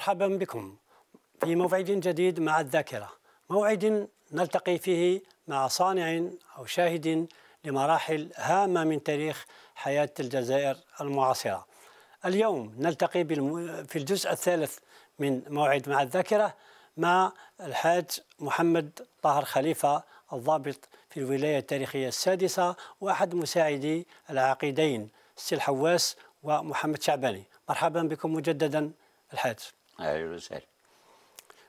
مرحبا بكم في موعد جديد مع الذاكرة موعد نلتقي فيه مع صانع أو شاهد لمراحل هامة من تاريخ حياة الجزائر المعاصرة اليوم نلتقي في الجزء الثالث من موعد مع الذاكرة مع الحاج محمد طاهر خليفة الضابط في الولاية التاريخية السادسة وأحد مساعدي العقيدين السي الحواس ومحمد شعباني مرحبا بكم مجددا الحاج اهلا وسهلا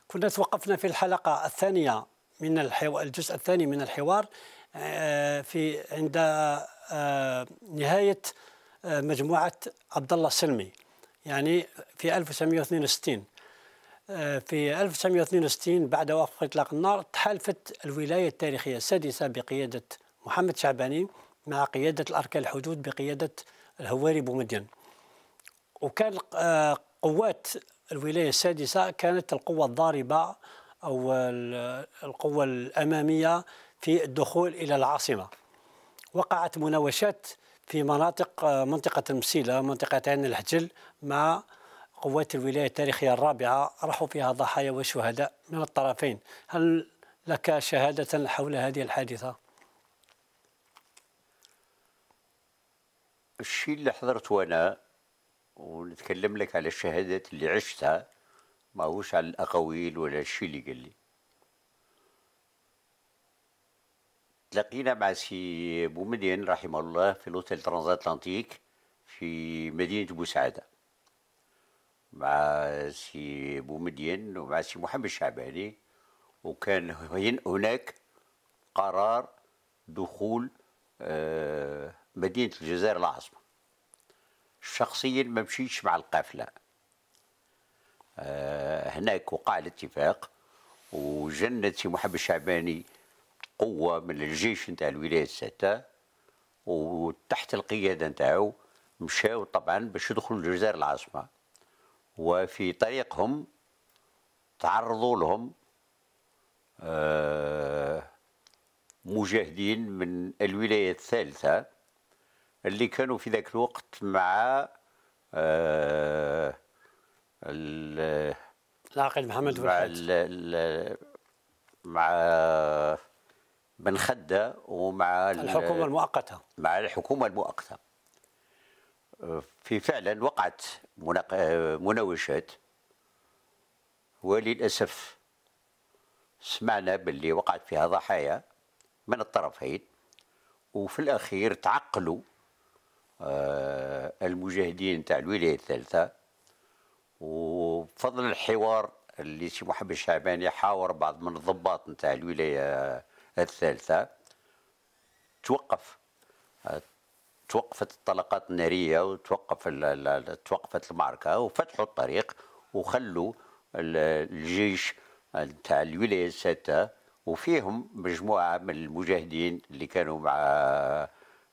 كنا توقفنا في الحلقه الثانيه من الحوار الجزء الثاني من الحوار آه، في عند آه، نهايه آه، مجموعه عبد الله السلمي يعني في 1962 في 1962 بعد وقف اطلاق النار تحالفت الولايه التاريخيه السادسه بقياده محمد شعباني مع قياده الاركان الحدود بقياده الهواري بومدين وكان قوات الولاية السادسة كانت القوة الضاربة أو القوة الأمامية في الدخول إلى العاصمة وقعت مناوشات في مناطق منطقة المسيلة منطقة عين الحجل مع قوات الولاية التاريخية الرابعة راحوا فيها ضحايا وشهداء من الطرفين هل لك شهادة حول هذه الحادثة؟ الشيء اللي حضرته أنا ونتكلم لك على الشهادات اللي عشتها ما هوش على الأقاويل ولا الشيء اللي قال لي تلاقينا مع سي بومدين رحمه الله في الأوتيل ترانزاتلانتيك في مدينة بوسعادة مع سي بومدين ومع سي محمد الشعباني وكان هناك قرار دخول آه، مدينة الجزائر العاصمة شخصيا ما مشيتش مع القافلة آه، هناك وقع الاتفاق وجند سي محمد الشعباني قوة من الجيش نتاع الولاية الستة وتحت القيادة نتاعو مشاو طبعا باش يدخلوا الجزائر العاصمة وفي طريقهم تعرضوا لهم آه، مجاهدين من الولاية الثالثة اللي كانوا في ذاك الوقت مع آه محمد مع مع بن خده ومع الحكومه المؤقته مع الحكومه المؤقته في فعلا وقعت مناوشات وللاسف سمعنا باللي وقعت فيها ضحايا من الطرفين وفي الاخير تعقلوا آه، المجاهدين تاع الولايه الثالثه وبفضل الحوار اللي سي محمد الشعباني حاور بعض من الضباط نتاع الولايه الثالثه توقف آه، توقفت الطلقات الناريه وتوقف توقفت المعركه وفتحوا الطريق وخلوا الجيش نتاع الولايه السته وفيهم مجموعه من المجاهدين اللي كانوا مع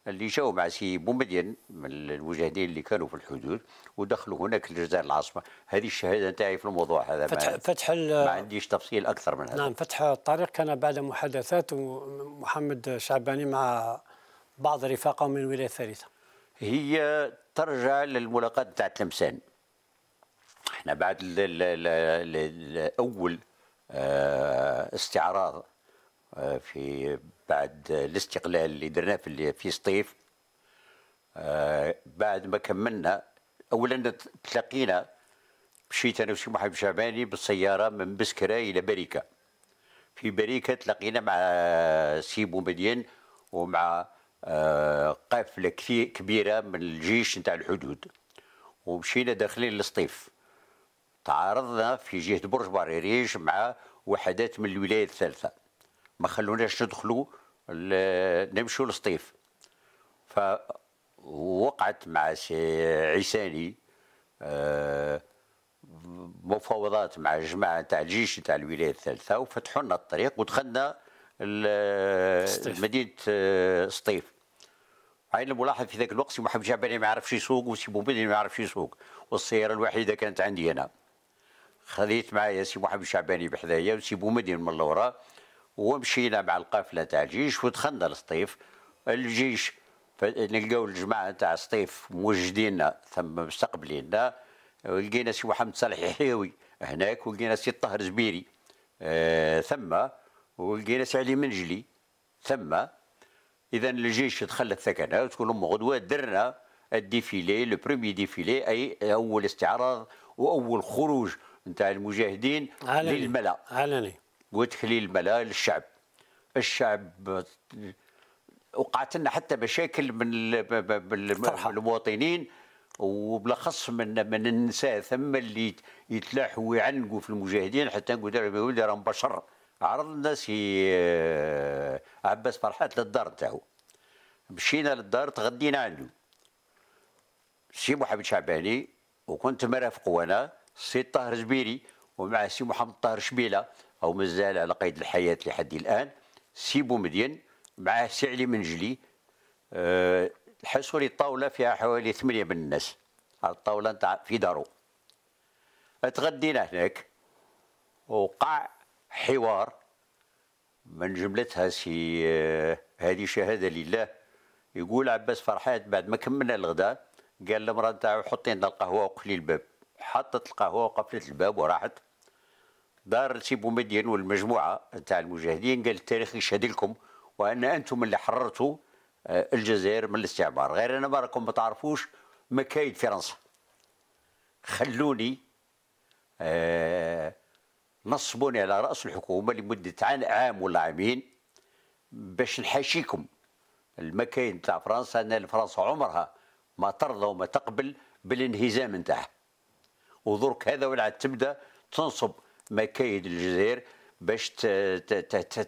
اللي جاوا مع سي بومدين من المجاهدين اللي كانوا في الحدود ودخلوا هناك لجزائر العاصمه هذه الشهاده نتاعي في الموضوع هذا فتح ما فتح ما عنديش تفصيل اكثر من هذا نعم فتح الطريق كان بعد محادثات محمد شعباني مع بعض رفاقه من الولايه الثالثه هي ترجع للملاقات تاع تلمسان احنا بعد اول آه، استعراض آه، في بعد الاستقلال اللي درناه في في سطيف آه، بعد ما كملنا اولا تلاقينا مشيت انا وشي محمد شعباني بالسياره من بسكره الى بريكه في بريكه تلاقينا مع سيبو مدين ومع آه، قافله كبيره من الجيش نتاع الحدود ومشينا داخلين لسطيف تعارضنا في جهه برج بريريش مع وحدات من الولايه الثالثه ما خلوناش ندخلوا نمشوا للسطيف فوقعت مع سي عيساني آه، مفاوضات مع جماعة تاع الجيش تاع الولايه الثالثه وفتحوا لنا الطريق ودخلنا مدينه سطيف آه، عين الملاحظ في ذاك الوقت سي محمد جعباني ما يعرفش يسوق وسي بومبيدي ما يعرفش يسوق والسياره الوحيده كانت عندي انا خذيت معايا سي محمد الشعباني بحذايا وسي بومدين من لورا ومشينا مع القافله تاع الجيش ودخلنا للسطيف الجيش نلقاو الجماعه تاع الصيف موجدين ثم مستقبليننا ولقينا سي محمد صالح يحيوي هناك ولقينا سي طاهر زبيري آه ثم ولقينا سي علي منجلي ثم اذا الجيش دخل الثكنه تقول ام غدوه درنا الديفيلي لو بريمي ديفيلي اي اول استعراض واول خروج نتاع المجاهدين علني. للملا علني خليل الملاء للشعب الشعب وقعت لنا حتى مشاكل من المواطنين وبالاخص من من النساء ثم اللي يتلاحوا ويعنقوا في المجاهدين حتى نقول يا ولدي راهم بشر عرض الناس آه، عباس فرحات للدار تاعو مشينا للدار تغدينا عنده سي محمد شعباني وكنت مرافق انا سي طاهر زبيري ومع سي محمد طاهر شبيله او مازال على قيد الحياه لحد الان سي بومدين معاه سعلي منجلي أه لي الطاوله فيها حوالي ثمانيه من الناس على الطاوله نتاع في دارو اتغدينا هناك وقع حوار من جملتها سي آه، هذه شهاده لله يقول عباس فرحات بعد ما كملنا الغداء قال للمراه نتاعو حطي لنا القهوه وقفلي الباب حطت القهوه وقفلت الباب وراحت دار سي بومدين والمجموعه تاع المجاهدين قال التاريخ يشهد لكم وان انتم اللي حررتوا آه، الجزائر من الاستعمار غير انا ما راكم ما تعرفوش مكايد فرنسا خلوني آه، نصبوني على راس الحكومه لمده عام ولا عامين باش نحاشيكم المكاين تاع فرنسا ان فرنسا عمرها ما ترضى وما تقبل بالانهزام نتاعها ودرك هذا ولا تبدا تنصب مكايد الجزائر باش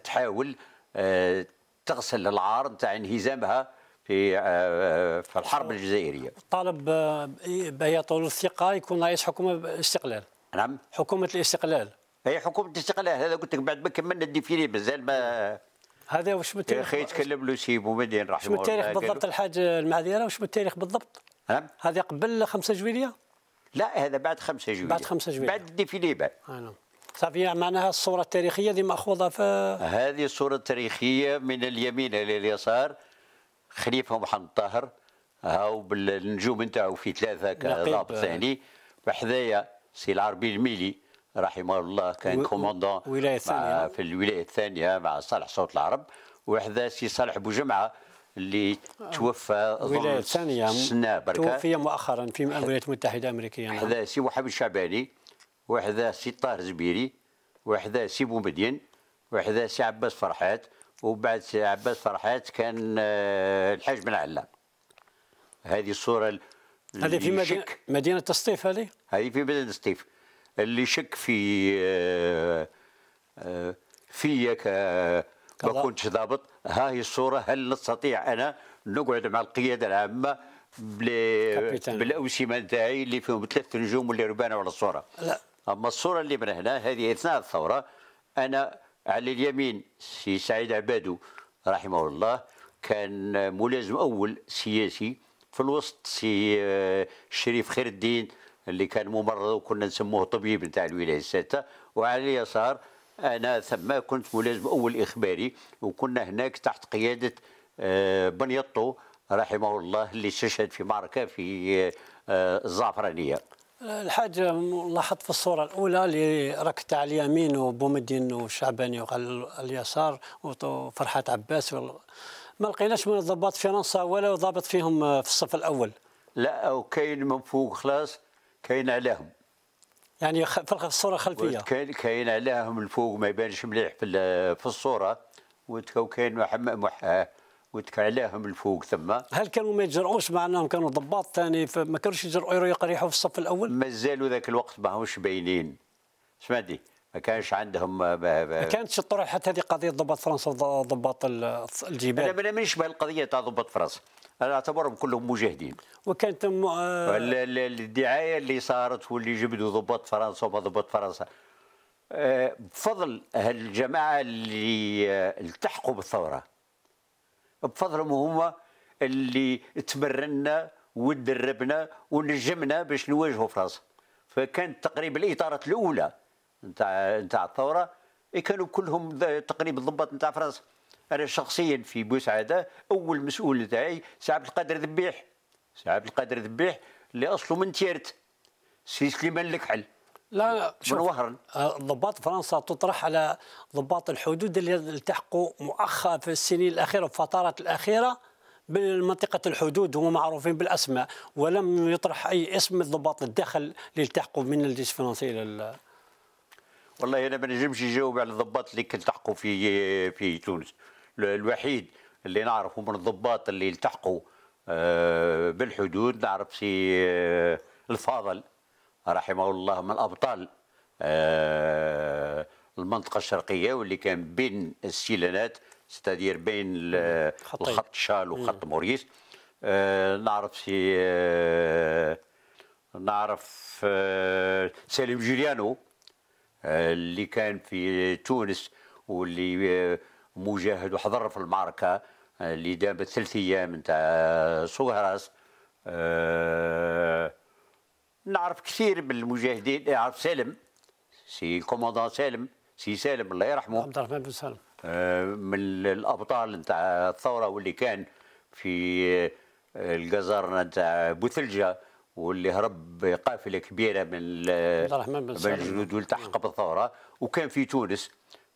تحاول آه، تغسل العار نتاع انهزامها في آه، في الحرب الجزائريه. بهي آه، طول الثقه يكون رئيس حكومه استقلال. نعم. حكومه الاستقلال. هي حكومه الاستقلال هذا قلت لك بعد ما كملنا الديفيلي مازال ما هذا واش من التاريخ خي يتكلم لوسيب وبعدين راح من التاريخ بالضبط الحاج المعذره واش من التاريخ بالضبط؟ نعم. هذا قبل 5 جويليه؟ لا هذا بعد 5 جويليه. بعد 5 جويليه. بعد الديفيني بعد. نعم. صافي معناها الصوره التاريخيه دي ماخوذه في هذه الصوره التاريخيه من اليمين الى اليسار خليفه محمد الطاهر هاو بالنجوم نتاعو في ثلاثه كضابط ثاني بحذايا سي العربي الميلي رحمه الله كان و... كوموندون ولاية ثانية. في الولايه الثانيه مع صالح صوت العرب وحذا سي صالح بوجمعه اللي توفى ولاية ثانية سنة بركة توفي مؤخرا في الولايات المتحدة الأمريكية نعم. حذا سي محمد الشعباني وحده سي طاهر زبيري وحده سي بومدين وحده سي عباس فرحات وبعد سي عباس فرحات كان آه، الحاج بن علا هذه الصوره هذه في مدينه مدينه السطيف هذه هذه في مدينه السطيف اللي شك في آه، آه، فيا ما كنتش ضابط ها هي الصوره هل نستطيع انا نقعد مع القياده العامه بالاوسمه نتاعي اللي فيهم ثلاث نجوم واللي ربانا على الصوره لا اما الصوره اللي من هنا هذه اثناء الثوره انا على اليمين سي سعيد عبادو رحمه الله كان ملازم اول سياسي في الوسط سي الشريف آه، خير الدين اللي كان ممرض وكنا نسموه طبيب نتاع الولايه السادسه وعلى اليسار انا ثم كنت ملازم اول اخباري وكنا هناك تحت قياده آه، بنيطو رحمه الله اللي استشهد في معركه في آه، الزعفرانيه الحاجة لاحظت في الصورة الأولى اللي ركت على اليمين وبومدين وشعباني وقال اليسار وفرحات عباس ما لقيناش من الضباط فرنسا ولا ضابط فيهم في الصف الأول لا أو كاين من فوق خلاص كاين عليهم يعني في الصورة الخلفية كاين كاين عليهم من فوق ما يبانش مليح في الصورة وكاين محمد قلت لك الفوق ثم هل كانوا ما يتجرؤوش مع انهم كانوا ضباط ثاني فما كانوش يجرؤوا يقريحوا في الصف الاول؟ مازالوا ذاك الوقت ماهوش باينين سمعتي ما كانش عندهم ما, ما كانتش طرحت هذه قضيه ضباط فرنسا وضباط الجبال انا ما نامنش بهالقضيه تاع ضباط فرنسا انا اعتبرهم كلهم مجاهدين وكانت م... آه، الدعايه اللي صارت واللي جبدوا ضباط فرنسا وما ضباط فرنسا آه، بفضل هالجماعه اللي آه، التحقوا بالثوره بفضلهم هما اللي تمرنا ودربنا ونجمنا باش نواجهوا فرنسا فكانت تقريبا الاطاره الاولى نتاع نتاع الثوره كانوا كلهم تقريبا الضباط نتاع فرنسا انا شخصيا في بوسعاده اول مسؤول تاعي عبد القادر ذبيح سي عبد القادر ذبيح اللي اصله من تيرت سي سليمان الكحل لا منوهرا آه، ضباط فرنسا تطرح على ضباط الحدود اللي التحقوا مؤخرا في السنين الاخيره في الفترات الاخيره بمنطقة الحدود هم معروفين بالأسماء ولم يطرح أي اسم الضباط ضباط الداخل اللي التحقوا من الجيش الفرنسي لل والله أنا ما نجمش نجاوب على الضباط اللي التحقوا في في تونس الوحيد اللي نعرفه من الضباط اللي التحقوا آه، بالحدود نعرف سي آه، الفاضل رحمه الله من ابطال آه، المنطقه الشرقيه واللي كان بين السيلانات ستادير بين الخط شال وخط موريس آه، نعرف سي آه، نعرف سالم جوليانو اللي كان في تونس واللي مجاهد وحضر في المعركه اللي دامت ثلاث ايام نتاع سوهراس نعرف كثير من المجاهدين نعرف إيه، سالم سي كوموندان سالم سي سالم الله يرحمه عبد الرحمن بن سالم آه، من الابطال نتاع الثوره واللي كان في آه، الجزر نتاع بوثلجه واللي هرب قافله كبيره من عبد الرحمن بن سالم الجنود والتحق بالثوره وكان في تونس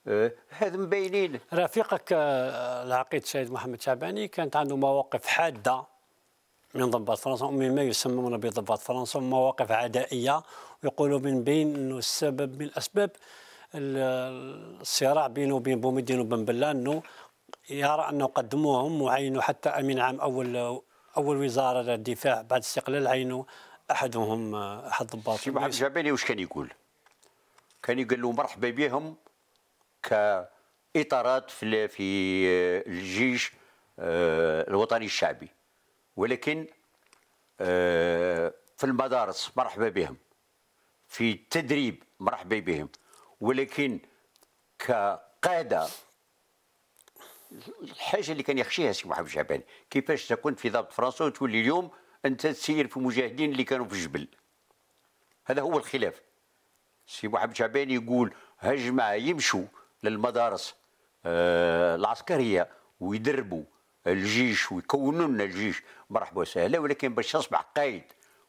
آه، هذا مبينين رفيقك العقيد سيد محمد شعباني كانت عنده مواقف حاده من ضباط فرنسا ومما يسمون بضباط فرنسا ومواقف عدائيه ويقولوا من بين انه السبب من الاسباب الصراع بينه وبين بومدين وبن بلان انه يرى انه قدموهم وعينوا حتى امين عام اول اول وزاره للدفاع بعد الاستقلال عينوا احدهم احد الضباط سي محمد جبالي واش كان يقول؟ كان يقول له مرحبا بهم كاطارات في الجيش آه، الوطني الشعبي ولكن آه، في المدارس مرحبا بهم في التدريب مرحبا بهم ولكن كقاده الحاجه اللي كان يخشيها سي محمد الشعبان كيفاش تكون في ضبط فرنسا وتولي اليوم انت تسير في مجاهدين اللي كانوا في الجبل هذا هو الخلاف سي محمد الشعبان يقول هجمع يمشوا للمدارس آه، العسكريه ويدربوا الجيش ويكونوا لنا الجيش مرحبا وسهلا ولكن باش يصبح قائد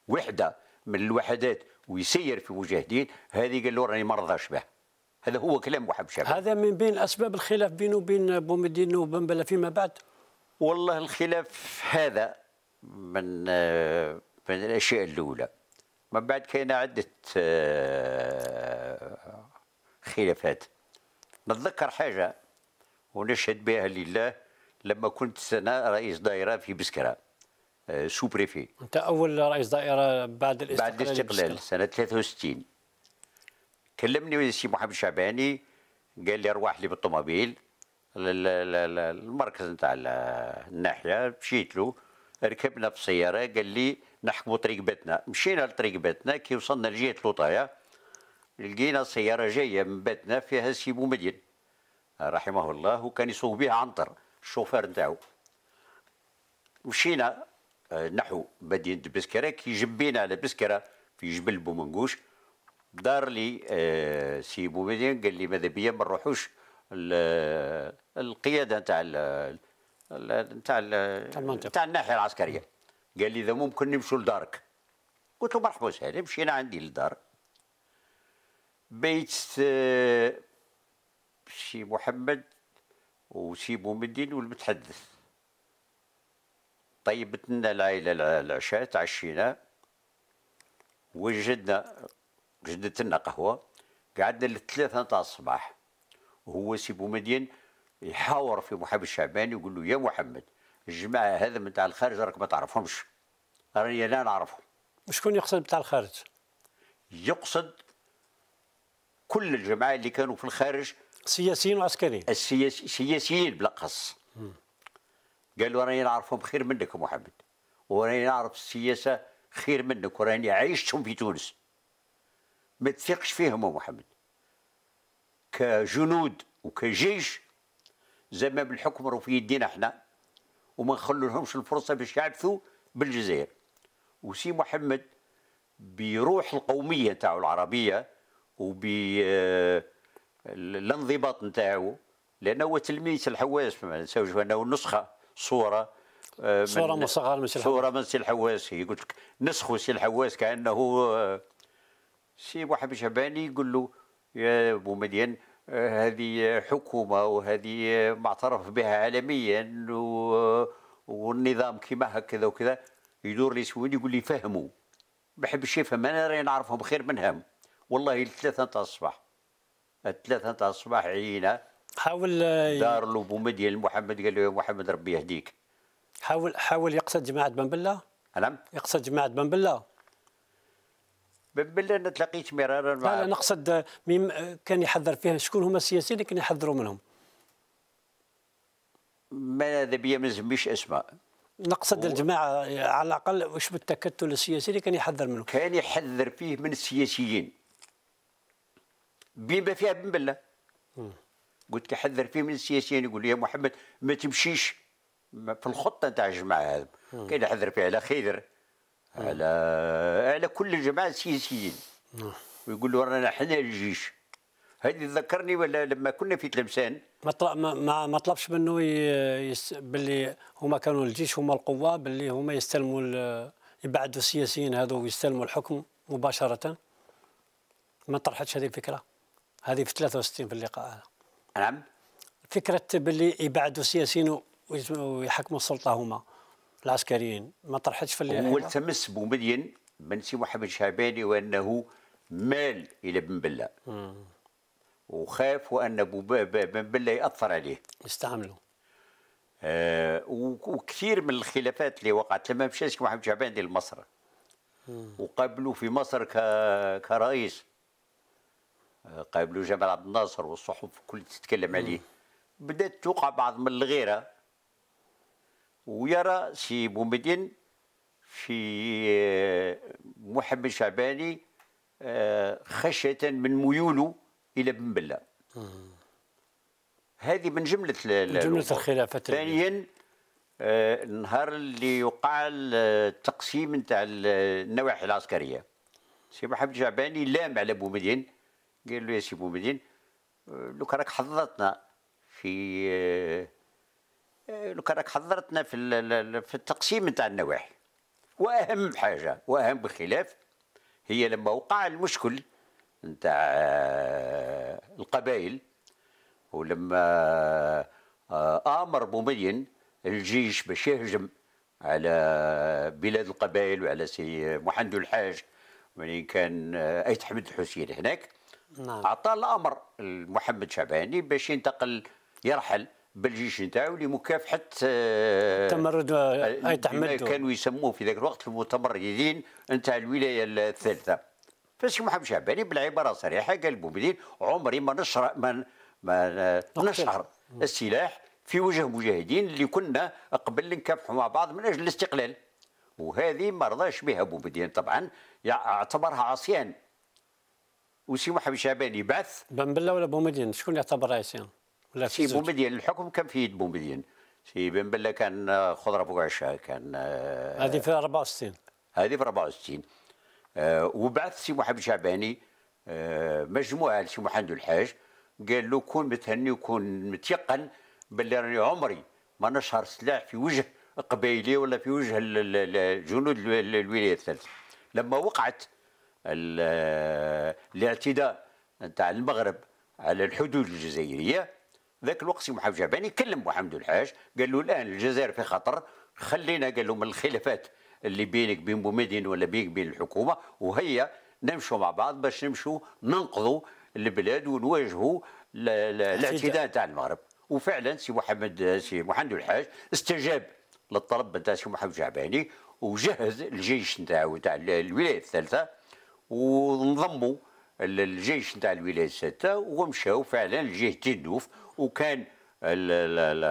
وحده من الوحدات ويسير في مجاهدين هذه قال له راني ما رضاش به هذا هو كلام وحب شباب هذا من بين اسباب الخلاف بينه وبين بومدين وبنبله فيما بعد والله الخلاف هذا من من الاشياء الاولى من بعد كاين عده آه، خلافات نتذكر حاجه ونشهد بها لله لما كنت انا رئيس دائره في بسكره سو آه، بريفي انت اول رئيس دائره بعد الاستقلال بعد الاستقلال سنه 63 كلمني سي محمد شعباني قال لي روح لي بالطوموبيل المركز نتاع الناحيه مشيت له ركبنا في السياره قال لي نحكموا طريق بيتنا مشينا لطريق بيتنا كي وصلنا لجهه لوطايا لقينا سياره جايه من بيتنا فيها سي بومدين رحمه الله وكان يسوق بها عنطر الشوفير نتاعو مشينا آه، نحو مدينه بسكره كي جبينا على بسكرة في جبل بومنقوش دار لي آه، سي بومدين قال لي ماذا بيا ما نروحوش القياده نتاع نتاع نتاع الناحيه العسكريه قال لي اذا ممكن نمشوا لدارك قلت له مرحبا وسهلا مشينا عندي للدار بيت آه، سي محمد وسيبو من الدين والمتحدث طيبت لنا العائله العشاء تعشينا وجدنا جدت لنا قهوه قعدنا للثلاثه نتاع الصباح وهو سي بومدين يحاور في محمد الشعباني يقول له يا محمد الجماعه هذا من تاع الخارج راك ما تعرفهمش راني انا نعرفهم وشكون يقصد بتاع الخارج؟ يقصد كل الجماعه اللي كانوا في الخارج سياسيين وعسكريين السياسيين بالاخص قالوا راني نعرفهم خير منك محمد وراني نعرف السياسه خير منك وراني عايشتهم في تونس ما تثقش فيهم يا محمد كجنود وكجيش زعما بالحكم راهو في يدينا احنا وما نخلولهمش الفرصه باش يعرفوا بالجزائر وسي محمد بروح القوميه تاعو العربيه وب الانضباط نتاعو لانه هو تلميذ الحواس ما انه نسخه صوره آه، صوره مصغره من سي الحواس صوره من سي الحواس قلت لك نسخوا سي الحواس كانه آه، سي واحد شباني يقول له يا ابو مدين آه، هذه حكومه وهذه معترف بها عالميا والنظام كيما هكذا وكذا يدور لي سويد يقول لي فهموا ما حبش يفهم انا راني نعرفهم خير منهم والله الثلاثه تاع الصباح الثلاثة نتاع الصباح عينا حاول دار له بومدين لمحمد قال له يا محمد ربي يهديك حاول حاول يقصد جماعة بن بلة نعم يقصد جماعة بن بلة بن بلة أنا تلاقيت مرارا مع لا لا نقصد ميم كان يحذر فيها شكون هما السياسيين اللي كان يحذروا منهم ما هذا بيا ما نسميش اسماء نقصد و... الجماعه على الاقل وش بالتكتل السياسي اللي كان يحذر منه كان يحذر فيه من السياسيين بما فيها بن بله قلت احذر فيه من السياسيين يقول لي يا محمد ما تمشيش في الخطه نتاع الجماعه هذا كاين حذر فيه على خيدر على على كل الجماعه السياسيين ويقول له رانا حنا الجيش هذه تذكرني ولا لما كنا في تلمسان ما ما, ما طلبش منه يس... باللي هما كانوا الجيش هما القوه باللي هما يستلموا ال... يبعدوا السياسيين هذو ويستلموا الحكم مباشره ما طرحتش هذه الفكره هذه في 63 في اللقاء هذا نعم فكره باللي يبعدوا السياسيين ويحكموا السلطه هما العسكريين ما طرحتش في والتمس مبين من سي محمد شعباني وانه مال الى بن بله وخاف وان بن بله ياثر عليه يستعمله آه وكثير من الخلافات اللي وقعت لما مشى محمد شعباني لمصر وقابلوا في مصر كرئيس قابلوا جمال عبد الناصر والصحف الكل تتكلم عليه بدات توقع بعض من الغيره ويرى سي بومدين في محمد شعباني آه، خشيه من ميوله الى بن بله هذه من جمله جمله الخلافات ثانيا النهار آه، اللي وقع التقسيم نتاع النواحي العسكريه سي محمد شعباني لام على بومدين قال له يا سي مؤمنين لو كان حضرتنا في لو كان حضرتنا في في التقسيم نتاع النواحي واهم حاجه واهم بخلاف هي لما وقع المشكل نتاع القبائل ولما امر بومدين الجيش باش يهجم على بلاد القبائل وعلى سي محمد الحاج وين كان ايت حمد الحسين هناك نعم. عطى الامر لمحمد شعباني باش ينتقل يرحل بالجيش نتاعو لمكافحه آه، التمرد اي تحمد كانوا يسموه في ذاك الوقت المتمردين نتاع الولايه الثالثه فاش محمد شعباني بالعباره صريحه قال المبدين عمري ما نشر ما, ما نشهر السلاح في وجه مجاهدين اللي كنا قبل نكافحوا مع بعض من اجل الاستقلال وهذه ما رضاش بها بومدين طبعا يعتبرها عصيان وسي محمد شعبان يبعث بلا ولا بومدين شكون اللي اعتبر رئيس ولا سي بومدين الحكم كان في يد بومدين سي بن بلا كان آه، خضره فوق عشاء كان آه، هذه في 64 هذه في 64 آه، وبعث سي محمد شعباني مجموعه لسي محمد الحاج قال له كون متهني وكون متيقن باللي راني عمري ما نشهر سلاح في وجه قبيلي ولا في وجه الجنود الولايه الثالثه لما وقعت الاعتداء نتاع المغرب على الحدود الجزائريه ذاك الوقت سي محمد جباني كلم محمد الحاج قال له الان الجزائر في خطر خلينا قال له من الخلافات اللي بينك بين بومدين ولا بينك بين الحكومه وهي نمشوا مع بعض باش نمشوا ننقذوا البلاد ونواجهوا الاعتداء تاع المغرب وفعلا سي محمد سي محمد الحاج استجاب للطلب نتاع سي محمد جعباني وجهز الجيش نتاعو تاع الولايه الثالثه وانضموا للجيش نتاع الولايه السته ومشاو فعلا لجهه تندوف وكان ال ال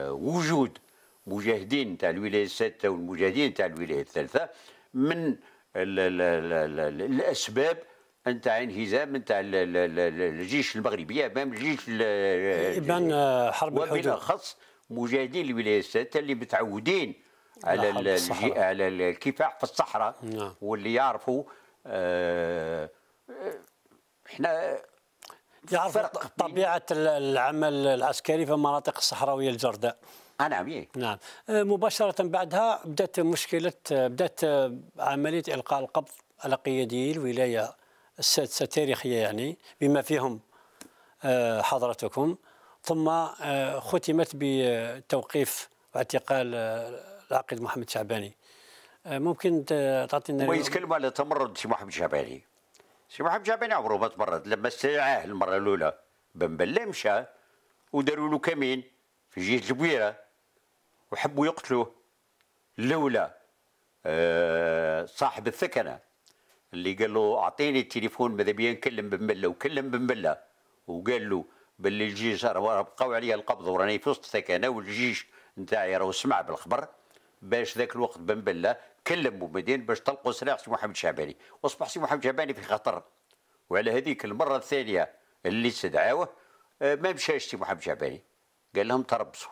ال وجود مجاهدين نتاع الولايه السته والمجاهدين نتاع الولايه الثالثه من الاسباب نتاع انهزام نتاع الجيش المغربي امام الجيش امام حرب الحدود وبالاخص مجاهدين الولايه السته اللي متعودين على على الكفاح في الصحراء نعم. واللي يعرفوا آه، احنا يعرف طبيعه العمل العسكري في المناطق الصحراويه الجرداء آه، نعم إيه. نعم آه، مباشره بعدها بدات مشكله بدات عمليه القاء القبض على قيادي الولايه السادسه تاريخيه يعني بما فيهم حضرتكم ثم ختمت بتوقيف واعتقال العقيد محمد شعباني ممكن تعطينا هو يتكلم على تمرد سي محمد جباني سي محمد جباني عمره ما تمرد لما استدعاه المره الاولى بن بلا مشى وداروا له كمين في جهه البويره وحبوا يقتلوه لولا آه، صاحب الثكنه اللي قال له اعطيني التليفون ماذا بيا نكلم بن بلا وكلم بن بلا وقال له باللي الجيش راه بقاو عليا القبض وراني في وسط الثكنه والجيش نتاعي راهو سمع بالخبر باش ذاك الوقت بن بلا كلم مبدين باش تلقوا سلاح سي محمد شعباني واصبح سي محمد شعباني في خطر وعلى هذيك المره الثانيه اللي استدعاوه آه، ما مشاش سي محمد شعباني قال لهم تربصوا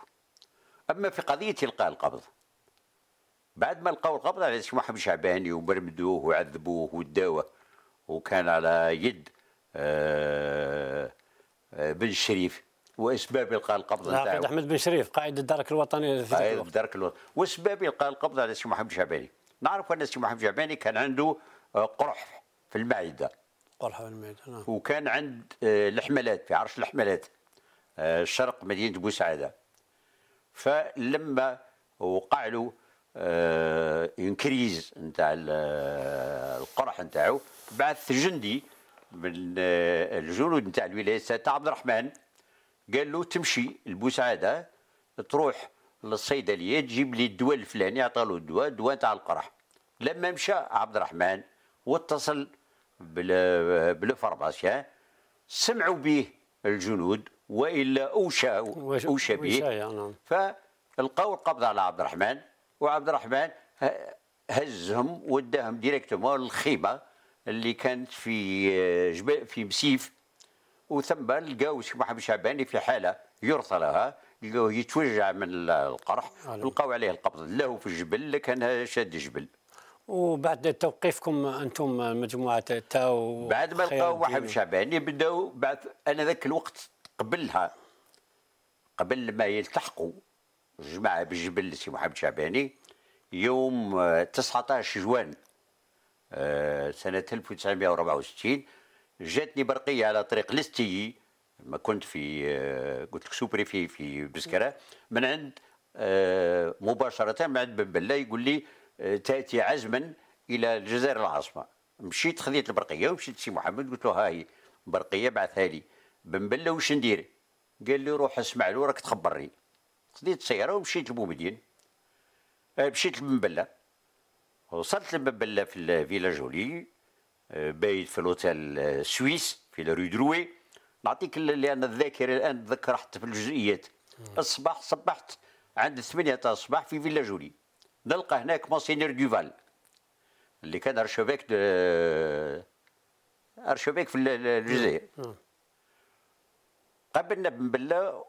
اما في قضيه القاء القبض بعد ما لقاو القبض على سي محمد شعباني وبرمدوه وعذبوه وداوه وكان على يد آه، آه، بن شريف واسباب القاء القبض نتاعو احمد بن شريف قائد الدرك الوطني في قائد الدرك الوطني واسباب القاء القبض على سي محمد شعباني نعرف أن السي محمد جعباني كان عنده آه، قرح في المعدة قرح في المعدة نعم وكان عند آه، الحملات في عرش الحملات آه، شرق مدينة بوسعادة فلما وقع له انكريز نتاع القرح نتاعو بعث جندي من الجنود نتاع الولايات المتحده عبد الرحمن قال له تمشي لبوسعاده تروح للصيدليه تجيب لي الدواء الفلاني عطى له الدواء الدواء تاع القرح لما مشى عبد الرحمن واتصل بالفرماسيان سمعوا به الجنود والا اوشى اوشى به يعني، نعم. فلقاو القبض على عبد الرحمن وعبد الرحمن هزهم وداهم ديريكتومون للخيمه اللي كانت في آه، في مسيف وثم لقاو سي محمد شعباني في حاله يرثى لها تلقاه يتوجع من القرح لقاو عليه القبض هو في الجبل كان شاد جبل وبعد توقيفكم انتم مجموعه تاو بعد ما لقاو واحد شعباني بداو بعد انا ذاك الوقت قبلها قبل ما يلتحقوا الجماعه بالجبل سي محمد شعباني يوم 19 جوان آه، سنه 1964 جاتني برقيه على طريق لستيي ما كنت في آه، قلت لك سوبري في في بسكره من عند آه، مباشره من عند بن بله يقول لي آه، تاتي عزما الى الجزائر العاصمه مشيت خذيت البرقيه ومشيت سي محمد قلت له ها هي برقيه بعثها لي بن بله واش ندير قال لي روح اسمع له راك تخبرني خذيت السياره ومشيت لبومدين مشيت لبن بله وصلت لبن بله في الفيلا جولي بايت في لوتيل سويس في لا رو دروي نعطيك لان الذاكره الان تذكر حتى في الجزئيات الصباح صبحت عند الثمانيه تاع الصباح في فيلا جولي نلقى هناك مونسينير ديفال اللي كان ارشوفيك ارشوفيك في الجزائر قابلنا بن بلا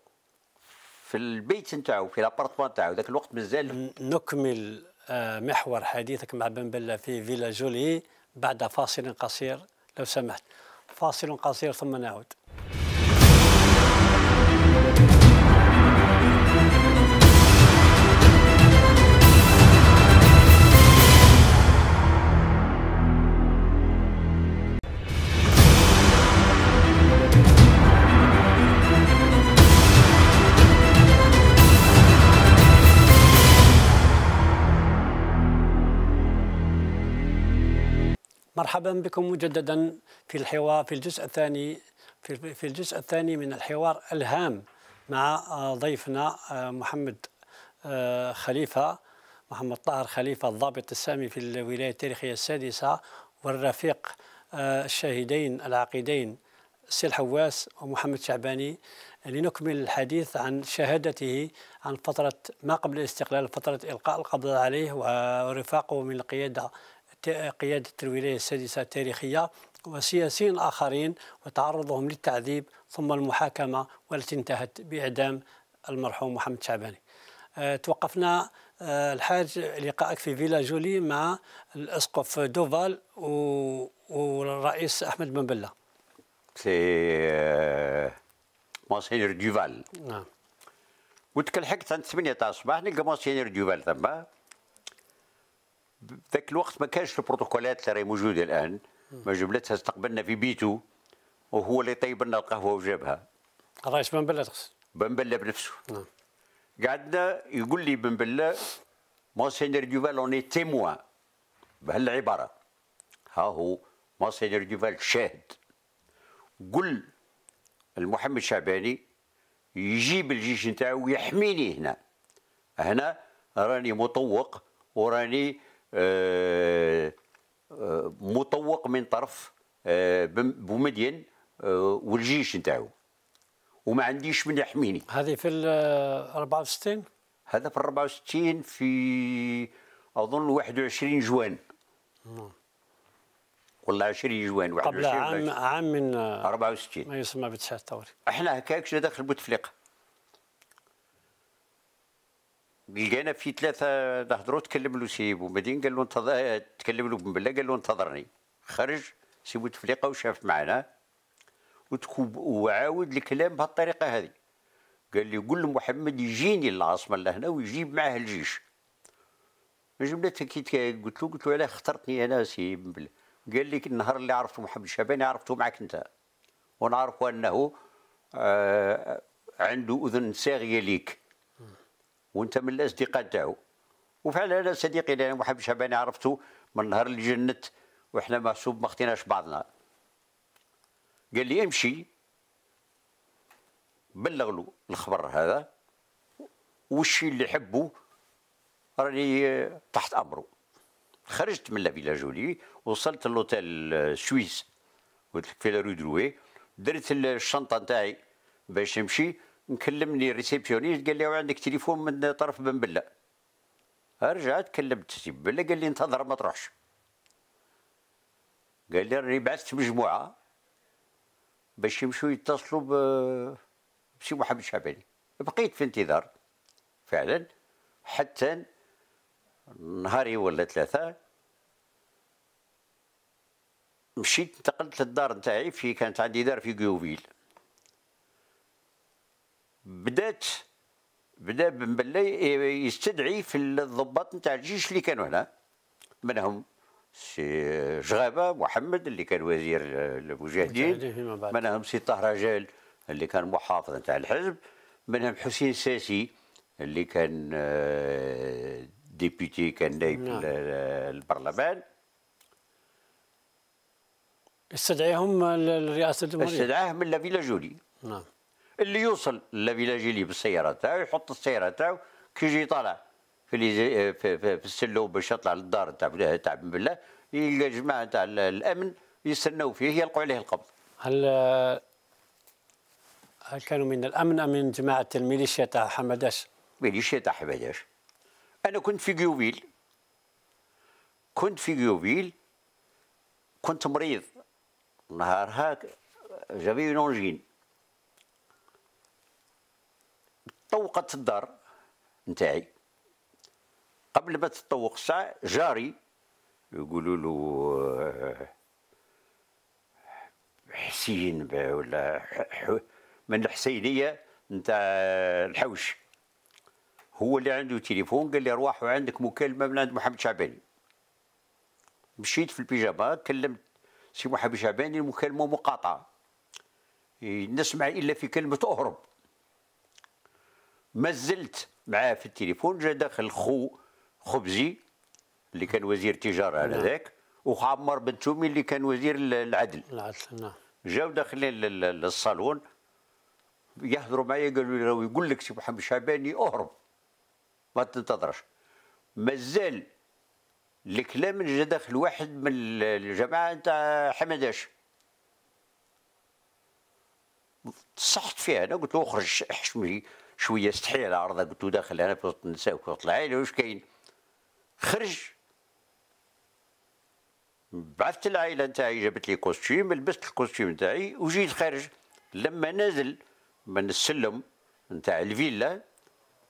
في البيت نتاعو في لابارتمون تاعو ذاك الوقت مازال نكمل آه، محور حديثك مع بن بلا في فيلا جولي بعد فاصل قصير لو سمحت فاصل قصير ثم نعود مرحبا بكم مجددا في الحوار في الجزء الثاني في الجزء الثاني من الحوار الهام مع آه، ضيفنا آه، محمد آه، خليفة محمد طاهر خليفة الضابط السامي في الولاية التاريخية السادسة والرفيق الشاهدين العقيدين سي الحواس ومحمد شعباني لنكمل الحديث عن شهادته عن فترة ما قبل الاستقلال فترة إلقاء القبض عليه ورفاقه من القيادة قيادة الولاية السادسة التاريخية وسياسيين آخرين وتعرضهم للتعذيب ثم المحاكمة والتي انتهت بإعدام المرحوم محمد شعباني آه، توقفنا آه، الحاج لقائك في فيلا جولي مع الاسقف دوفال والرئيس احمد بن بله سي آه، مونسينيور دوفال نعم وتكلحقت عند 8 تاع الصباح نلقى مونسينيور دوفال تما ذاك الوقت ما كانش البروتوكولات اللي راهي موجوده الان ما جبلتها استقبلنا في بيتو وهو اللي طيب لنا القهوه وجابها الرئيس بن بله تقصد بن بله بنفسه نعم قعدنا يقول لي بن بله مونسينيور ديفال اوني تيموان بهالعباره ها هو مونسينيور ديفال شاهد قل المحمد شعباني يجيب الجيش نتاعو ويحميني هنا هنا راني مطوق وراني آه، آه، مطوق من طرف آه، بومدين والجيش نتاعو وما عنديش من يحميني هذه في ال 64 هذا في 64 في اظن 21 جوان نعم. والله 20 جوان 21 قبل عام عام من 64 ما يسمى بتسعه الثوري احنا هكاك داخل بوتفليقه لقينا في ثلاثه نهضروا تكلم له سي بومدين قال له انتظر تكلم له بن قال له انتظرني خرج سي بوتفليقه وشاف معنا وتكوب وعاود الكلام بهالطريقه هذه قال لي قول محمد يجيني للعاصمه لهنا ويجيب معاه الجيش جملة كي قلت له قلت له علاه اخترتني انا سي بن قال لي النهار اللي عرفت محمد الشاباني عرفته معك انت ونعرف انه آه عنده اذن ساغيه ليك وانت من الاصدقاء تاعو وفعلا انا صديقي لان محمد شعباني عرفته من نهار اللي جنت وحنا محسوب ما خطيناش بعضنا قال لي امشي بلغ له الخبر هذا والشي اللي حبه راني تحت امره خرجت من لافيلا جولي وصلت لوتيل السويس قلت لك في لا رودروي درت الشنطه نتاعي باش نمشي مكلمني ريسبسيونيست قال لي عندك تليفون من طرف بن بله رجعت كلمت سي بله قال لي انتظر ما تروحش قال لي راني بعثت مجموعه باش يمشوا يتصلوا ب بسي محمد الشعباني بقيت في انتظار فعلا حتى نهاري ولا ثلاثه مشيت انتقلت للدار نتاعي في كانت عندي دار في كيوفيل بدات بدا بن بلي يستدعي في الضباط نتاع الجيش اللي كانوا هنا منهم سي جغابه محمد اللي كان وزير المجاهدين منهم سي طه رجال اللي كان محافظ نتاع الحزب منهم حسين الساسي اللي كان آه، ديبيتي كان نائب نعم. آه، البرلمان استدعيهم لرئاسه الجمهوريه استدعاهم من لافيلا جولي نعم اللي يوصل لفيلاجي اللي بالسياره تاعو يحط السياره تاعو كي يجي طالع في, في, في, في السلو باش يطلع للدار تاع تاع بن بلال يلقى الجماعه تاع الامن يستناو فيه يلقوا عليه القبض. هل هل كانوا من الامن ام من جماعه الميليشيا تاع حمداش؟ ميليشيا تاع حمداش. انا كنت في جيوفيل كنت في جيوفيل كنت مريض نهارها جافي اون طوقت الدار نتاعي قبل ما تطوق ساعة جاري يقولوا له آه، حسين ولا من الحسينية نتاع الحوش هو اللي عنده تليفون قال لي روح عندك مكالمة من عند محمد شعباني مشيت في البيجامة كلمت سي محمد شعباني المكالمة مقاطعة إيه، نسمع إلا في كلمة أهرب ما زلت معاه في التليفون جا داخل خو خبزي اللي كان وزير التجاره على نعم. ذاك وعمر بن تومي اللي كان وزير العدل العدل نعم جاو داخلين للصالون يهضروا معايا قالوا لي يقول لك سي محمد شعباني اهرب ما تنتظرش مازال الكلام اللي جا داخل واحد من الجماعه نتاع حمداش صحت فيها انا قلت له اخرج احشمي شويه على عرضه قلت له داخل انا في وسط النساء وكره وسط العائله واش كاين خرج بعثت العائله نتاعي جابت لي كوستيم لبست الكوستيم نتاعي وجيت خارج لما نازل من السلم نتاع الفيلا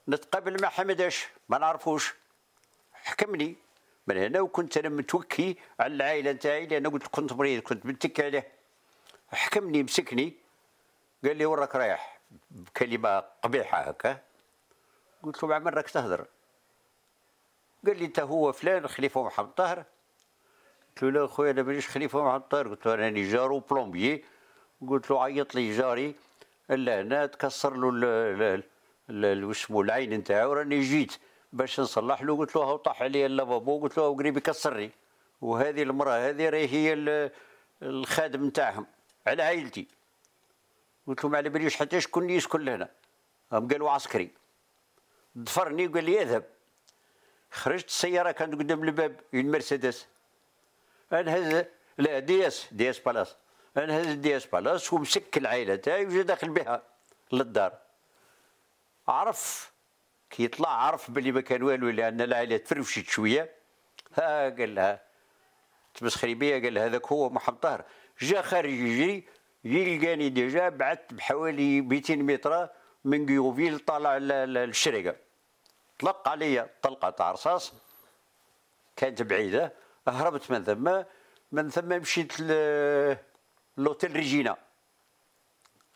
نتقابل مع حمداش ما نعرفوش حكمني من هنا وكنت انا متوكي على العائله نتاعي لان قلت كنت مريض كنت متكي عليه حكمني مسكني قال لي وراك رايح بكلمه قبيحه هكا قلت له من راك تهضر قال لي انت هو فلان خليفه محمد طاهر قلت له لا خويا انا مانيش خليفه محمد طاهر قلت له راني جارو بلومبيي قلت له عيط لي جاري الا هنا تكسر له وسمو العين نتاعو راني جيت باش نصلح له قلت له هاو طاح عليا اللافابو قلت له قريب يكسرني وهذه المراه هذه راهي هي الخادم نتاعهم على عائلتي قلت له ما على باليش حتى شكون اللي يسكن لهنا هم قالوا عسكري ضفرني وقال لي اذهب خرجت السياره كانت قدام الباب اون يعني مرسيدس انا هز لا دي اس دي اس بالاس انا هز دي اس بالاس ومسك العائله تاعي وجا داخل بها للدار عرف كي يطلع عرف بلي ما كان والو لان العائله تفرفشت شويه ها قال لها تمسخري بيا قال هذاك هو محمد طاهر جا خارج يجري يلقاني ديجا بعدت بحوالي 200 متر من جيوفيل طالع للشرقه طلق عليا طلقه تاع رصاص كانت بعيده هربت من ثم من ثم مشيت لوتيل ريجينا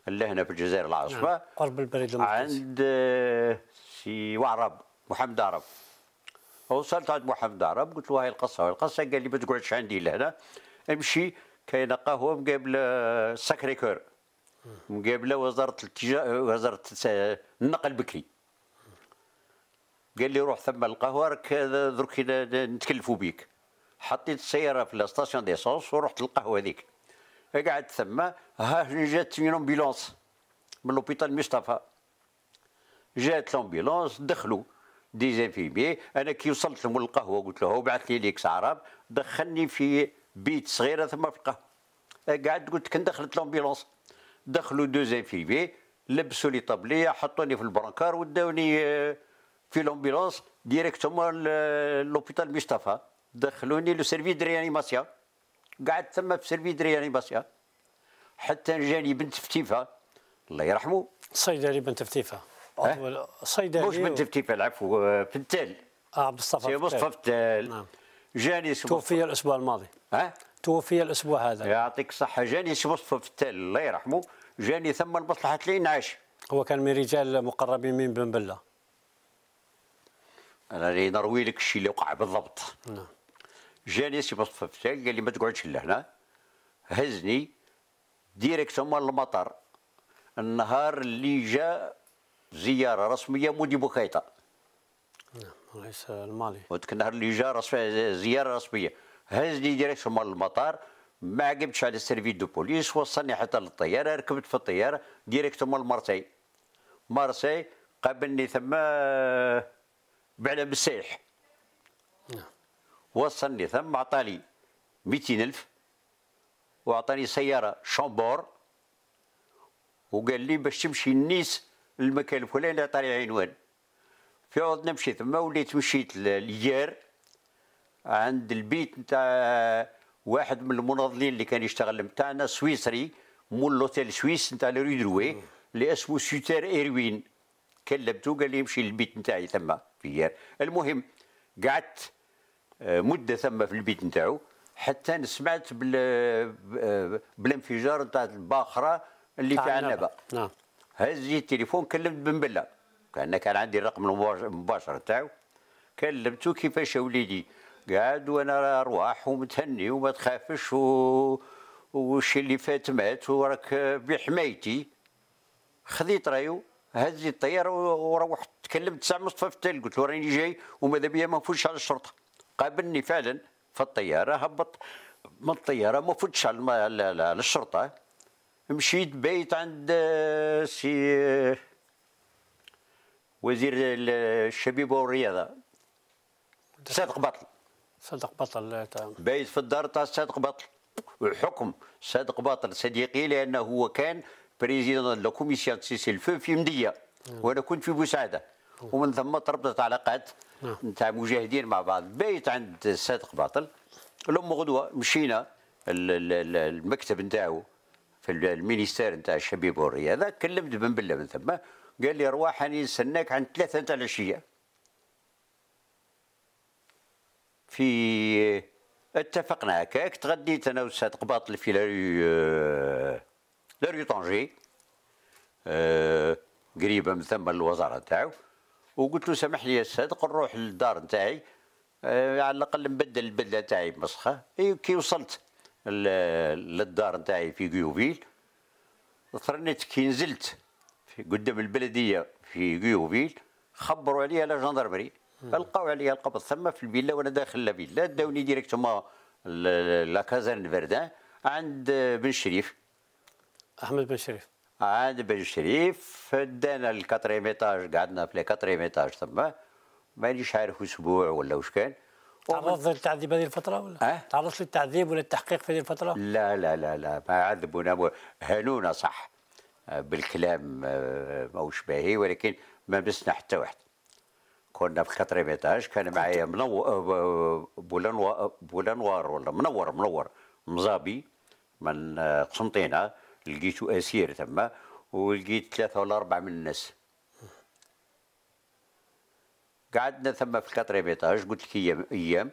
اللي هنا في الجزائر العاصمه نعم، قرب البريد عند سي وعرب محمد عرب وصلت عند محمد عرب قلت له هاي القصه هاي القصه قال لي ما تقعدش عندي لهنا امشي كيلقاهم ساكري كور مقابله وزاره التجا وزاره النقل بكري قال لي روح ثم القهوه راك درك نتكلفوا بيك حطيت السياره في لاستاسيون ديسونس ورحت للقهوه هذيك قعدت ثم ها جات من امبيلونس من لوبيتال مصطفى جات لومبيلونس دخلوا ديزانفيمي انا كي وصلت لهم القهوه قلت له هو بعث لي ليكس عرب دخلني في بيت صغيره ثم في القهوه قعدت قلت كان دخلت لامبيلونس دخلوا دو زانفيفي لبسوا لي طبليه حطوني في البرانكار وداوني أه، في لامبيلونس ديريكتومون لوبيتال مصطفى دخلوني لو سيرفي دو ريانيماسيون قعدت ثم في سيرفي دو ريانيماسيون حتى جاني بنت فتيفه الله يرحمه صيدلي بنت فتيفه أه؟ صيدلي مش بنت فتيفه العفو آه، فتال اه مصطفى فتال مصطفى فتال نعم جاني سبط توفي الاسبوع الماضي ها توفي الاسبوع هذا يعطيك الصحه جاني سبط في التل الله يرحمه جاني ثم المصلحه لين نعيش هو كان من رجال مقربين من بن بله انا اللي نروي لك الشيء اللي وقع بالضبط نعم جاني سي مصطفى قال لي ما تقعدش لهنا هزني ديريكت مال المطار النهار اللي جا زياره رسميه مودي بوكايطه نعم الله المالي وديك النهار اللي جا راس زياره رسميه هزني ديريكسيون مال المطار ما عقبتش على السيرفي دو بوليس وصلني حتى للطياره ركبت في الطياره ديريكتوم مال مارسي مارسي قابلني ثم بعلم السيح نعم. وصلني ثم عطالي 200 ألف وعطاني سيارة شامبور وقال لي باش تمشي النيس المكان الفلاني عطاني عنوان في عودنا مشيت ثم وليت مشيت لليار عند البيت نتاع واحد من المناضلين اللي كان يشتغل نتاعنا سويسري مول لوتيل سويس نتاع لوري دروي اللي اسمه سوتير ايروين كلمته قال لي يمشي للبيت نتاعي ثم في يار المهم قعدت آه، مده ثم في البيت نتاعو حتى سمعت آه، بالانفجار نتاع الباخره اللي في نعم. عنبه نعم هزيت التليفون كلمت بن بله لان كان عندي الرقم المباشر تاعو كلمته كيفاش يا وليدي قاعد وانا ارواح ومتهني وما تخافش و... وش اللي فات مات وراك بحمايتي خذيت رايو هزيت الطياره وروحت تكلمت سعد مصطفى التل قلت له راني جاي وماذا بيا ما نفوتش على الشرطه قابلني فعلا في الطياره هبط من الطياره ما فوتش على الشرطه مشيت بيت عند سي وزير الشبيبه والرياضه صادق بطل صادق بطل تمام بايت في الدار تاع صادق بطل والحكم صادق بطل صديقي لانه هو كان بريزيدون لا كوميسيون سيسي الفو في مديه نعم. وانا كنت في بوسعاده نعم. ومن ثم تربطت علاقات نعم. نتاع مجاهدين مع بعض بايت عند صادق بطل الام غدوه مشينا المكتب نتاعو في المينيستير نتاع الشبيب والرياضه كلمت بن بله من ثم قال لي رواح راني نستناك عند ثلاثة نتاع العشية في اتفقنا هكاك تغديت انا والاستاذ قباطل في لاري آه، لاري طنجي آه، قريبه من ثم الوزاره تاعو وقلت له سامح لي يا الصادق نروح للدار نتاعي آه على الاقل نبدل البدله تاعي بمسخه كي وصلت للدار نتاعي في قيوبيل ثرنيت كي نزلت قدام البلديه في غيوفيل خبروا عليها لا جندرمري لقاو عليها القبض ثم في الفيلا وانا داخل لا فيلا داوني ديريكت لا كازان فردان عند بن شريف احمد بن شريف عند بن شريف دانا الكاتريم ايطاج قعدنا في الكاتريم ايطاج ثم مانيش عارف اسبوع ولا واش كان تعرضت للتعذيب هذه الفترة ولا؟ أه؟ تعرضت للتعذيب ولا التحقيق في هذه الفترة؟ لا لا لا لا ما عذبونا هانونا صح بالكلام او آه، باهي ولكن ما مسنا حتى واحد كنا في ميتاج كان معايا طيب. منور آه، بولانوار بولانوار ولا منور منور مزابي من آه، قسنطينه لقيتو اسير تما ولقيت ثلاثه ولا اربعه من الناس قعدنا ثم في ميتاج قلت لك ايام ايام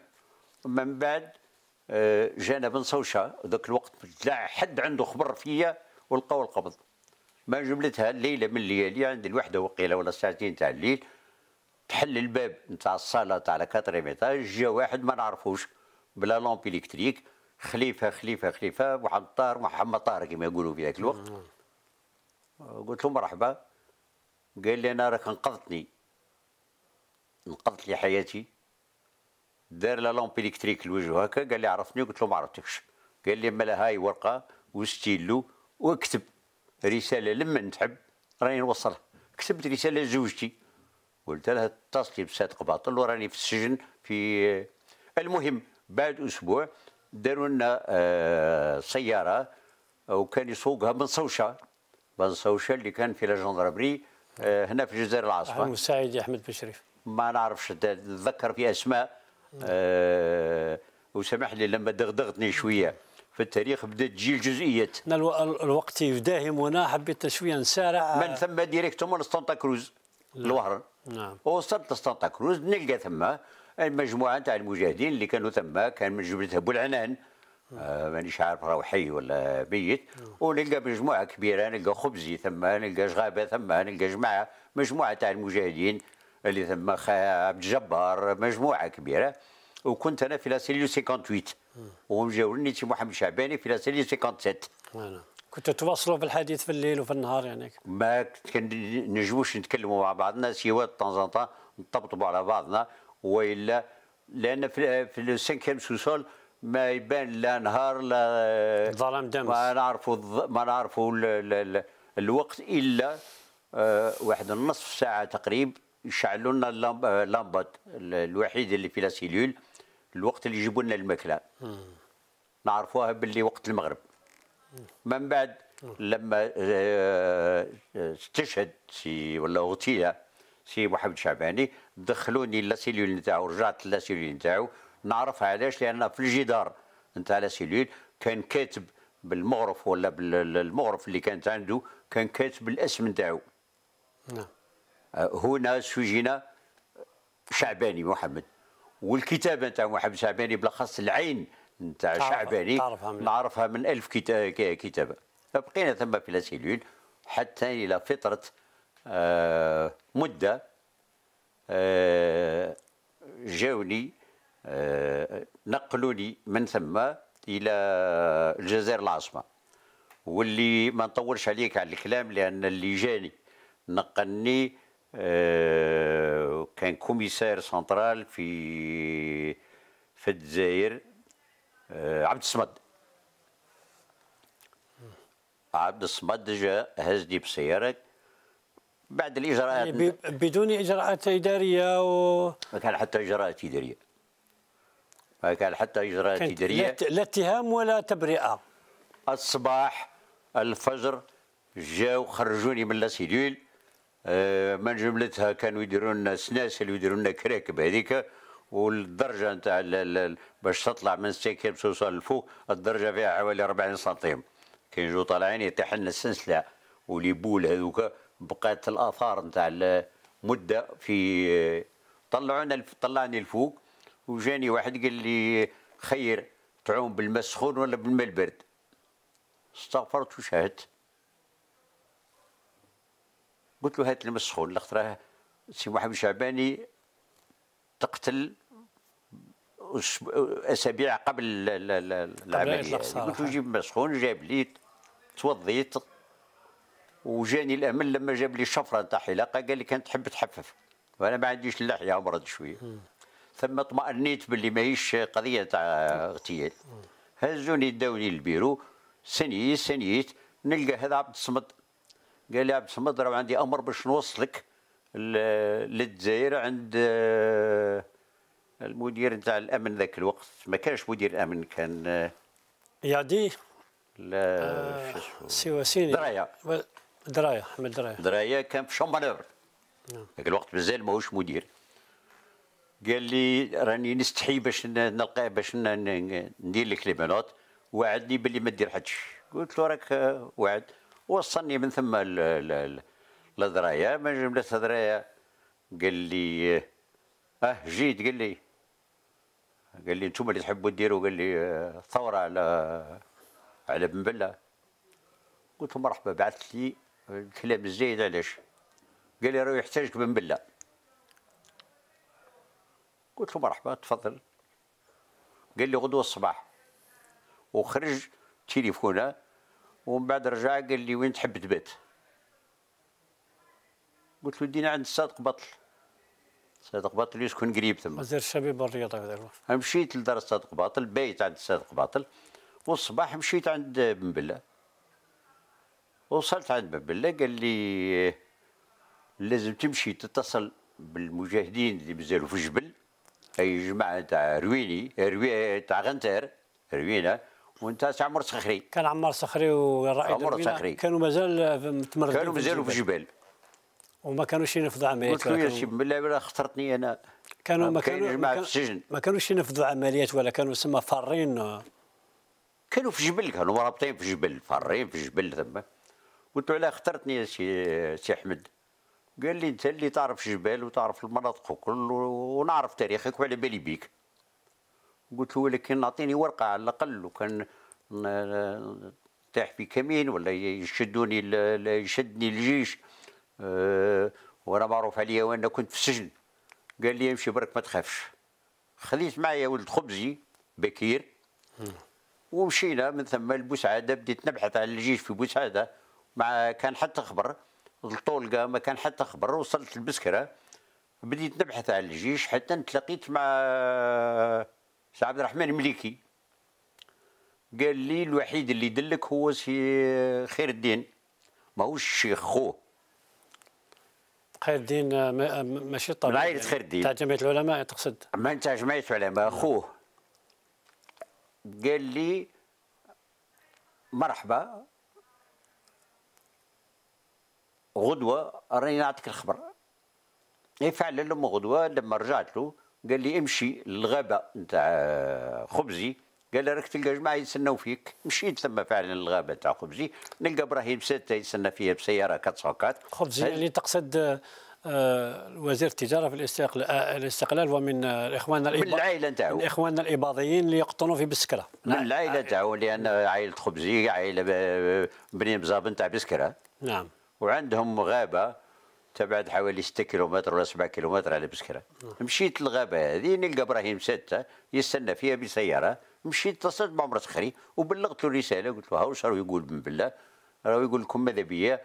من بعد جانا بن صوشه ذاك الوقت حد عنده خبر فيا ولقاو القبض ما جملتها الليله من الليالي يعني عند الوحده وقيله ولا ساعتين تاع الليل تحل الباب نتاع الصاله تاع لا كاتريم جا واحد ما نعرفوش بلا لامب الكتريك خليفه خليفه خليفه واحد طار محمد طار كما يقولوا في ذاك الوقت قلت له مرحبا قال لي انا راك انقذتني انقذت لي حياتي دار لا لامب الكتريك الوجه هكا قال لي عرفتني قلت له ما عرفتكش قال لي مالا هاي ورقه وستيلو واكتب رساله لما نتعب راني نوصلها كتبت رساله لزوجتي قلت لها اتصلي بصادق باطل وراني في السجن في آه، المهم بعد اسبوع داروا لنا آه، سياره وكان يسوقها من صوشا من صوشا اللي كان في لا آه، هنا في الجزائر العاصمه المساعد احمد بشريف ما نعرفش نتذكر في اسماء وسمح وسامحني لما دغدغتني شويه في التاريخ بدات تجي الجزئيات الوقت يداهمنا حبيت شويه نسارع من ثم ديريكتوم سانتا كروز الوهران نعم وصلت لسانتا كروز نلقى ثم المجموعه نتاع المجاهدين اللي كانوا ثم كان من جبلتها بولعنان نعم. آه مانيش عارف راهو حي ولا ميت نعم. ونلقى مجموعه كبيره نلقى خبزي ثم نلقى شغابه ثم نلقى جماعه مجموعه تاع المجاهدين اللي ثم عبد الجبار مجموعه كبيره وكنت انا في لا سيليو 58 ومجاورني سي محمد شعباني في لاسالي 57 كنت تواصلوا في الحديث في الليل وفي النهار يعني ما نجموش نتكلموا مع بعضنا سوى طنزانطا نطبطبوا على بعضنا والا لان في في سانكيام سوسول ما يبان لا نهار لا ظلام دمس ما نعرفوا ما نعرفوا الوقت الا آه، واحد النصف ساعه تقريبا يشعلوا لنا اللمبات الوحيده اللي في لا سيلول الوقت اللي يجيبوا لنا الماكله نعرفوها باللي وقت المغرب من بعد لما استشهد آه، آه، سي ولا اغتيل سي محمد شعباني دخلوني لا سيلول نتاعو رجعت لا سيلول نتاعو نعرف علاش لان في الجدار نتاع لا سيلول كان كاتب بالمغرف ولا بالمغرف اللي كانت عنده كان كاتب الاسم نتاعو نعم آه، هنا سجن شعباني محمد والكتابه نتاع محمد شعباني بالاخص العين نتاع شعباني نعرفها من ألف كتابه فبقينا ثم في لاسيلول حتى الى فتره آه، مده آه، جاوني آه، نقلوني من ثم الى الجزائر العاصمه واللي ما نطولش عليك على الكلام لان اللي جاني نقلني آه، كان كوميسار سنترال في في الجزائر آه، عبد الصمد عبد الصمد جاء هزني بسيارة بعد الإجراءات يعني بدون إجراءات إدارية و... ما كان حتى إجراءات إدارية ما كان حتى إجراءات إدارية لا اتهام ولا تبرئة الصباح الفجر جاو خرجوني من لا سيدول من جملتها كانوا يديروا لنا سناسل ويديروا لنا كراكب هذيك والدرجه نتاع باش تطلع من السيكيب توصل لفوق الدرجه فيها حوالي 40 سنتيم كي نجوا طالعين يطيح لنا السنسله بول هذوك بقات الاثار نتاع مده في طلعونا طلعني لفوق وجاني واحد قال لي خير تعوم بالماء السخون ولا بالماء البرد استغفرت وشاهدت قلت له هات المسخون لخطرة سي محمد شعباني تقتل اسابيع قبل العمليه قلت له جيب مسخون جاب لي توضيت وجاني الامل لما جاب لي الشفره نتاع حلاقه قال لي كانت تحب تحفف وانا ما عنديش اللحيه امرض شويه ثم اطمأنيت باللي ماهيش قضيه تاع اغتيال هزوني داوني للبيرو سنيت سنيت نلقى هذا عبد الصمد قال لي عبد الصمد راه عندي امر باش نوصلك للجزائر عند آه، المدير نتاع الامن ذاك الوقت ما كانش مدير امن كان آه، يعدي لا آه سي وسيني درايا درايا احمد درايا درايا كان في شومبانور نعم. ذاك الوقت مازال ماهوش مدير قال لي راني نستحي باش نلقاه باش ندير لك لي بانوت وعدني باللي ما دير حدش قلت له راك آه، وعد وصلني من ثم لدرايا ما جبلت درايا قال لي اه جيت قال لي قال لي انتم اللي تحبوا ديروا قال لي آه، ثوره على على بن بله قلت له مرحبا بعث لي الكلام الزايد علاش قال لي راه يحتاجك بن بله قلت له مرحبا تفضل قال لي غدوه الصباح وخرج تليفونه ومن بعد رجع قال لي وين تحب تبات قلت له دينا عند الصادق بطل صادق باطل يسكن قريب تما وزير الشباب والرياضه في الوقت مشيت لدار صادق باطل بايت عند صادق باطل والصباح مشيت عند بن بلا وصلت عند بن بلا قال لي لازم تمشي تتصل بالمجاهدين اللي مازالوا في الجبل اي جماعه تاع رويني روي تاع غنتر روينه وانت عمر صخري كان عمار صخري والرائد عمر صخري كانوا مازال متمردين كانوا مازالوا في الجبال وما كانوش ينفذوا عمليات قلت له يا سي بالله خطرتني انا كانوا ما كانوا ما, كانوا في السجن ما كانوش ينفذوا عمليات ولا كانوا تسمى فارين كانوا في جبل كانوا مرابطين في جبل فارين في جبل تما قلت له علاه خطرتني يا سي سي احمد قال لي انت اللي تعرف الجبال وتعرف المناطق وكل ونعرف تاريخك وعلى بالي بيك قلت له ولكن نعطيني ورقه على الاقل لو كان نطيح في كمين ولا يشدوني يشدني الجيش أه وانا معروف عليا وانا كنت في السجن قال لي امشي برك ما تخافش خليت معايا ولد خبزي بكير ومشينا من ثم لبوسعاده بديت نبحث على الجيش في بوسعاده مع كان حتى خبر الطولقه ما كان حتى خبر وصلت البسكره بديت نبحث على الجيش حتى تلاقيت مع سي عبد الرحمن مليكي قال لي الوحيد اللي دلك هو سي خير الدين ماهوش الشيخ خوه خير الدين آه، آه، ماشي طبيب من عائلة خير الدين تاع جمعية العلماء تقصد من تاع جمعية العلماء خوه قال لي مرحبا غدوة راني نعطيك الخبر اي فعلا لما غدوة لما رجعت له قال لي امشي للغابه نتاع خبزي قال لي راك تلقى جماعه يتسناو فيك مشيت ثم فعلا للغابة نتاع خبزي نلقى ابراهيم سته يتسنى فيها بسياره كاتسوكات خبزي اللي يعني تقصد آه، وزير التجاره في آه، الاستقلال ومن الاخوان الإب... من العائله نتاعو الاخوان الاباضيين اللي يقطنوا في بسكره نعم. من العائله نتاعو لان عائله خبزي عائله آه، بني بزاب نتاع بسكره نعم وعندهم غابه تبعد حوالي 6 كيلومتر ولا 7 كيلومتر على بسكره مشيت للغابه هذه نلقى ابراهيم سته يستنى فيها بسياره مشيت اتصلت بعمر صخري وبلغت له رساله قلت له واش راه يقول من بالله راه يقول لكم ماذا بيا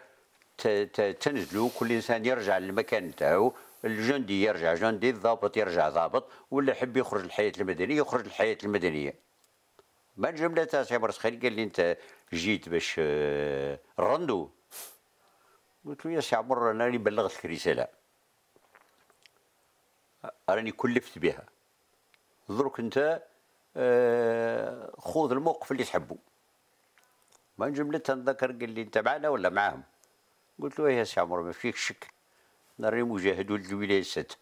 تنزلوا كل انسان يرجع للمكان نتاعو الجندي يرجع جندي الضابط يرجع ضابط واللي يحب يخرج الحياه المدنيه يخرج الحياه المدنيه ما جملة تاع سي عمر قال لي انت جيت باش آه، رندو قلت له يا سي عمر انا راني بلغتك رساله راني كلفت بها درك انت آه، خذ الموقف اللي تحبه ما جملتها تنذكر قال لي انت معنا ولا معاهم قلت له يا سي عمر ما فيك شك انا راني مجاهد ولد الولايه الست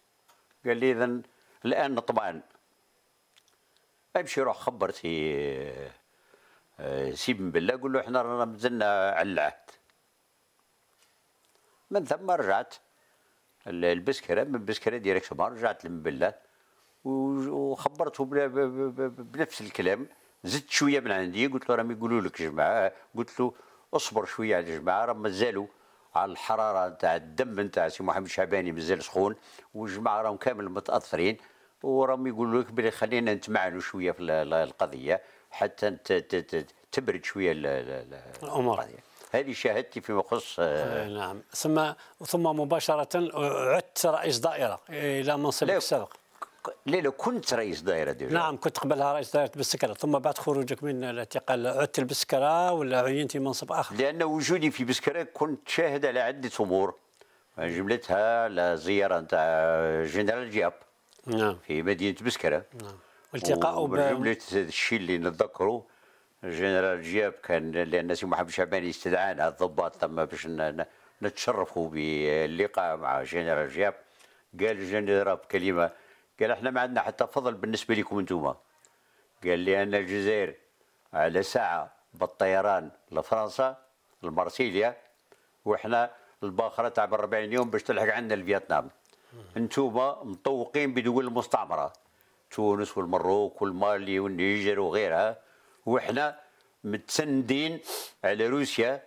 قال لي اذا الان طبعاً امشي روح خبر آه، سي سي بن بلا قول له احنا رانا مازلنا على العهد من ثم رجعت البسكره من البسكره ما رجعت للمبلات وخبرته بنفس الكلام زدت شويه من عندي قلت له راهم يقولوا لك جماعه قلت له اصبر شويه على الجماعه راهم مازالوا على الحراره نتاع الدم نتاع سي محمد شعباني مازال سخون والجماعه راهم كامل متاثرين وراهم يقولوا لك بلي خلينا نتمعنوا شويه في القضيه حتى تبرد شويه الامور هذه شهادتي فيما يخص آه، آه، نعم ثم ثم مباشره عدت رئيس دائره الى منصبك السابق لا لا كنت رئيس دائره ديجا نعم كنت قبلها رئيس دائره بالسكره ثم بعد خروجك من الاعتقال عدت لبسكره ولا عينت منصب اخر لان وجودي في بسكره كنت شاهد على عده امور جملتها لزياره نتاع جنرال جياب نعم في مدينه بسكره نعم والتقاء بجمله الشيء اللي نتذكره جنرال جياب كان لان سي محمد شعباني استدعانا الضباط تما باش نتشرفوا باللقاء مع جنرال جياب قال الجنرال بكلمه قال احنا ما عندنا حتى فضل بالنسبه لكم انتم قال لي ان الجزائر على ساعه بالطيران لفرنسا لمارسيليا واحنا الباخره تعبر 40 يوم باش تلحق عندنا الفيتنام انتم مطوقين بدول المستعمره تونس والمروك والمالي والنيجر وغيرها وحنا متسندين على روسيا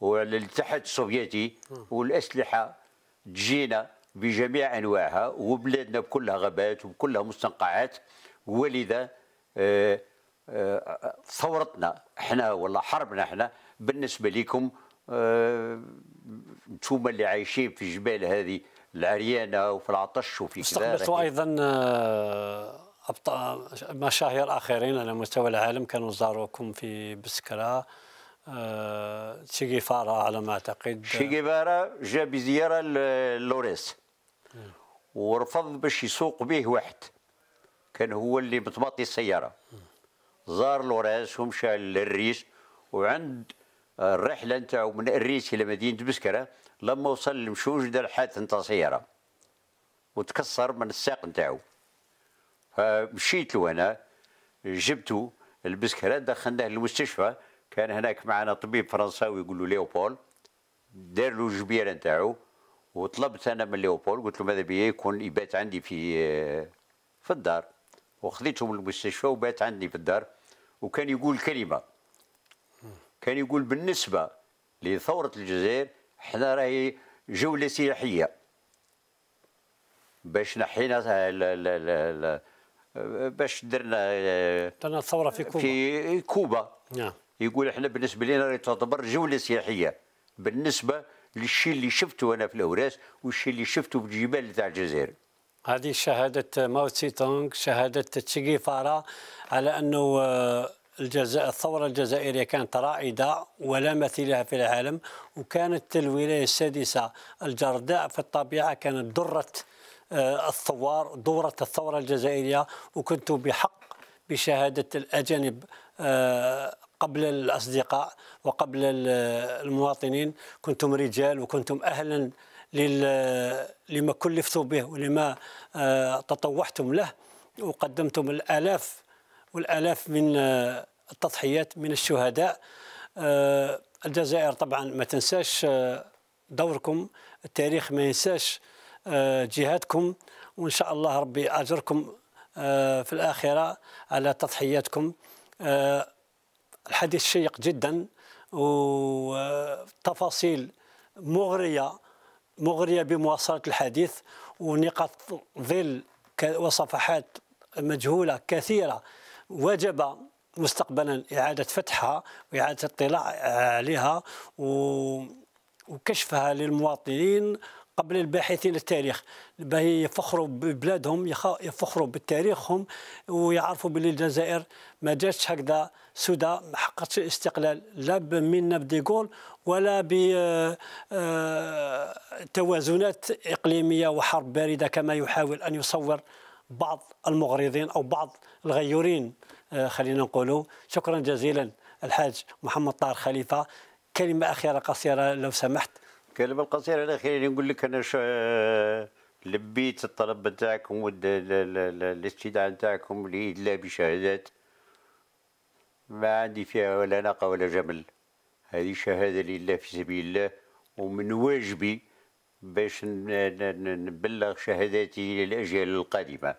وعلى الاتحاد السوفيتي والاسلحه تجينا بجميع انواعها وبلادنا بكلها غابات وبكلها مستنقعات ولذا آه آه ثورتنا احنا ولا حربنا احنا بالنسبه لكم انتم آه اللي عايشين في الجبال هذه العريانه وفي العطش وفي كذا استقبلتوا ايضا آه، ابطال مشاهير اخرين على مستوى العالم كانوا زاروكم في بسكره أه... شيغيفارا على ما اعتقد شيغيفارا جا بزياره لوريس ورفض باش يسوق به واحد كان هو اللي بطباطي السياره زار لوريس ومشى للريس وعند الرحله نتاعو من الريس الى مدينه بسكره لما وصل لمشوش دار حادث نتاع سياره وتكسر من الساق نتاعو فمشيت له انا جبته البسكرات دخلناه للمستشفى كان هناك معنا طبيب فرنساوي يقول له ليوبول دار له الجبيره نتاعو وطلبت انا من ليوبول قلت له ماذا بيا يكون يبات عندي في في الدار وخذيته من المستشفى وبات عندي في الدار وكان يقول كلمه كان يقول بالنسبه لثوره الجزائر احنا راهي جوله سياحيه باش نحينا باش درنا درنا آه، الثوره في كوبا في كوبا نعم يقول احنا بالنسبه لنا تعتبر جوله سياحيه بالنسبه للشيء اللي شفته انا في الاوراس والشيء اللي شفته بالجبال تاع الجزائر هذه شهاده ماو تسي تونغ شهاده تشيغيفارا فارا على انه آه، الجزائر الثورة الجزائرية كانت رائدة ولا مثيلها في العالم وكانت الولاية السادسة الجرداء في الطبيعة كانت درت آه، الثوار دورة الثورة الجزائرية وكنت بحق بشهادة الأجانب آه، قبل الأصدقاء وقبل المواطنين كنتم رجال وكنتم أهلا لما كلفتم به ولما آه، تطوحتم له وقدمتم الآلاف والآلاف من التضحيات من الشهداء الجزائر طبعا ما تنساش دوركم التاريخ ما ينساش آه، جهادكم وإن شاء الله ربي أجركم آه، في الآخرة على تضحياتكم آه، الحديث شيق جدا وتفاصيل مغرية مغرية بمواصلة الحديث ونقاط ظل وصفحات مجهولة كثيرة وجب مستقبلا إعادة فتحها وإعادة الاطلاع عليها وكشفها للمواطنين قبل الباحثين التاريخ يفخروا ببلادهم يفخروا بتاريخهم ويعرفوا باللي الجزائر ما جاتش هكذا سدى ما حققتش الاستقلال لا من ديغول ولا ب آه، توازنات اقليميه وحرب بارده كما يحاول ان يصور بعض المغرضين او بعض الغيورين آه، خلينا نقولوا شكرا جزيلا الحاج محمد طار خليفه كلمه اخيره قصيره لو سمحت الكلمه القصيره على خير نقول لك انا لبيت الطلب نتاعكم الاستدعاء نتاعكم لادلاء بشهادات ما عندي فيها ولا ناقه ولا جمل هذه شهاده لله في سبيل الله ومن واجبي باش نبلغ شهاداتي للاجيال القادمه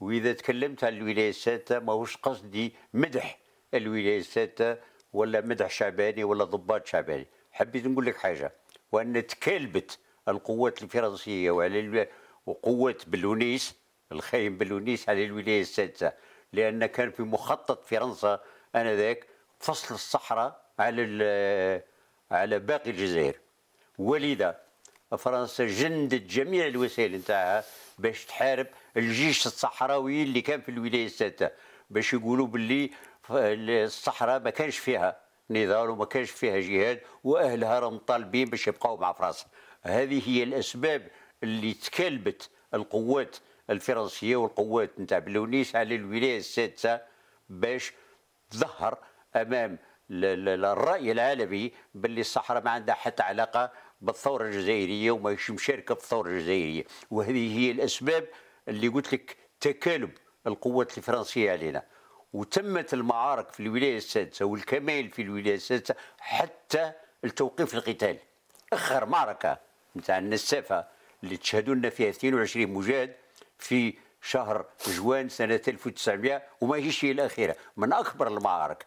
واذا تكلمت عن الولايه السادسه ماهوش قصدي مدح الولايه السادسه ولا مدح شعباني ولا ضباط شعباني حبيت نقول لك حاجه وأن تكالبت القوات الفرنسية وعلى وقوات بلونيس الخاين بلونيس على الولاية السادسة لأن كان في مخطط فرنسا آنذاك فصل الصحراء على ال... على باقي الجزائر ولذا فرنسا جندت جميع الوسائل نتاعها باش تحارب الجيش الصحراوي اللي كان في الولايه السادسه باش يقولوا باللي الصحراء ما كانش فيها نضال وما كانش فيها جهاد واهلها راهم طالبين باش يبقاو مع فرنسا هذه هي الاسباب اللي تكلبت القوات الفرنسيه والقوات نتاع بلونيس على الولايه السادسه باش تظهر امام الراي العالمي باللي الصحراء ما عندها حتى علاقه بالثوره الجزائريه وماهيش مشاركه في الثوره الجزائريه وهذه هي الاسباب اللي قلت لك تكالب القوات الفرنسيه علينا وتمت المعارك في الولايه السادسه والكمال في الولايه السادسه حتى التوقيف القتال اخر معركه نتاع النسافه اللي تشهدوا لنا فيها 22 مجاهد في شهر جوان سنه 1900 وما هيش هي الاخيره من اكبر المعارك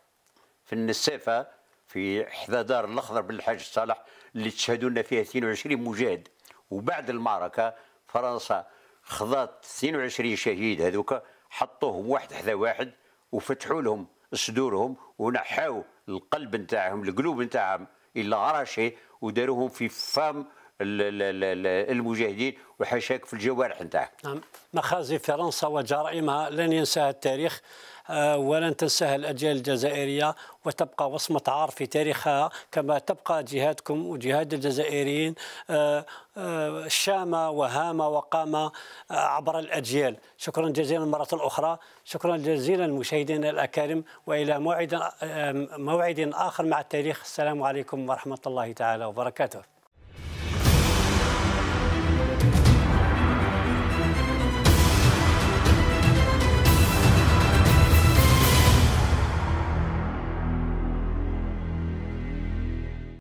في النسافه في حذا دار الاخضر بالحاج صالح اللي تشهدوا لنا فيها 22 مجاهد وبعد المعركه فرنسا خضات 22 شهيد هذوك حطوهم واحد حذا واحد وفتحوا لهم صدورهم ونحاو القلب نتاعهم القلوب نتاعهم الى عرشه وداروهم في فم المجاهدين وحاشاك في الجوارح نتاعك نعم مخازي فرنسا وجرائمها لن ينساها التاريخ آه، ولن تنساها الاجيال الجزائريه وتبقى وصمه عار في تاريخها كما تبقى جهادكم وجهاد الجزائريين آه، آه، شامه وهامه وقامه عبر الاجيال شكرا جزيلا مره اخرى شكرا جزيلا مشاهدينا الاكارم والى موعد موعد اخر مع التاريخ السلام عليكم ورحمه الله تعالى وبركاته